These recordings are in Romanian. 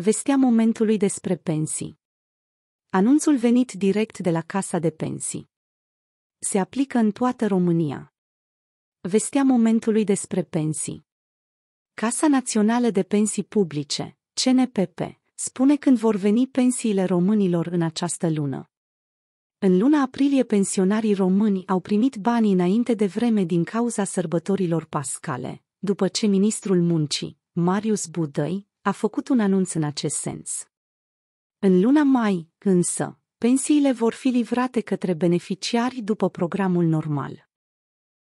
Vestea momentului despre pensii. Anunțul venit direct de la Casa de Pensii. Se aplică în toată România. Vestea momentului despre pensii. Casa Națională de Pensii Publice, CNPP, spune când vor veni pensiile românilor în această lună. În luna aprilie pensionarii români au primit banii înainte de vreme din cauza sărbătorilor pascale, după ce ministrul muncii, Marius Budăi, a făcut un anunț în acest sens. În luna mai, însă, pensiile vor fi livrate către beneficiari după programul normal.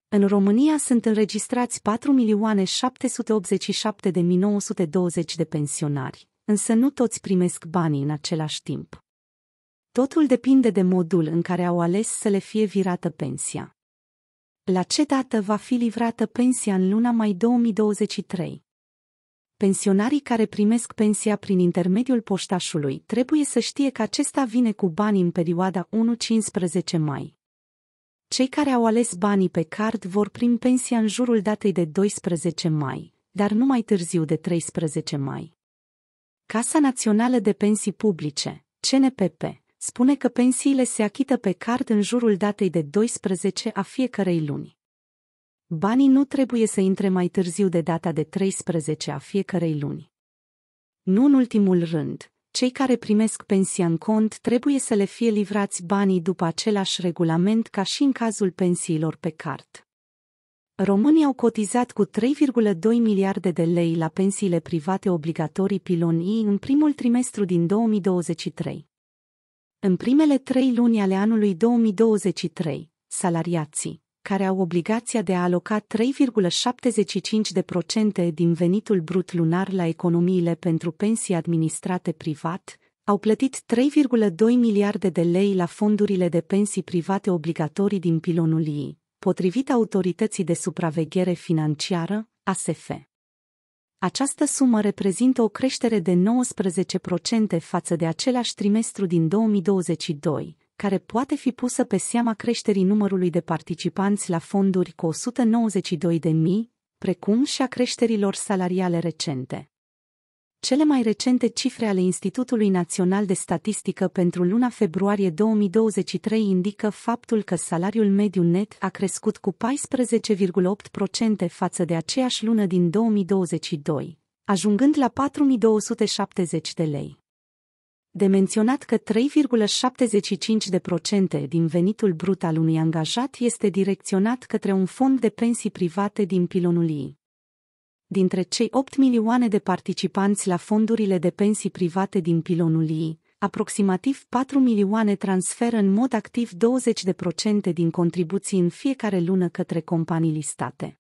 În România sunt înregistrați 4.787.920 de pensionari, însă nu toți primesc banii în același timp. Totul depinde de modul în care au ales să le fie virată pensia. La ce dată va fi livrată pensia în luna mai 2023? pensionarii care primesc pensia prin intermediul poștașului trebuie să știe că acesta vine cu bani în perioada 1-15 mai. Cei care au ales banii pe card vor primi pensia în jurul datei de 12 mai, dar nu mai târziu de 13 mai. Casa Națională de Pensii Publice, CNPP, spune că pensiile se achită pe card în jurul datei de 12 a fiecărei luni. Banii nu trebuie să intre mai târziu de data de 13 a fiecărei luni. Nu în ultimul rând, cei care primesc pensia în cont trebuie să le fie livrați banii după același regulament ca și în cazul pensiilor pe card. Românii au cotizat cu 3,2 miliarde de lei la pensiile private obligatorii pilonii în primul trimestru din 2023. În primele trei luni ale anului 2023, salariații care au obligația de a aloca 3,75% din venitul brut lunar la economiile pentru pensii administrate privat, au plătit 3,2 miliarde de lei la fondurile de pensii private obligatorii din pilonul ei, potrivit Autorității de Supraveghere Financiară, ASF. Această sumă reprezintă o creștere de 19% față de același trimestru din 2022, care poate fi pusă pe seama creșterii numărului de participanți la fonduri cu 192 de mii, precum și a creșterilor salariale recente. Cele mai recente cifre ale Institutului Național de Statistică pentru luna februarie 2023 indică faptul că salariul mediu net a crescut cu 14,8% față de aceeași lună din 2022, ajungând la 4270 de lei de menționat că 3,75% din venitul brut al unui angajat este direcționat către un fond de pensii private din pilonul ei. Dintre cei 8 milioane de participanți la fondurile de pensii private din pilonul ei, aproximativ 4 milioane transferă în mod activ 20% din contribuții în fiecare lună către companii listate.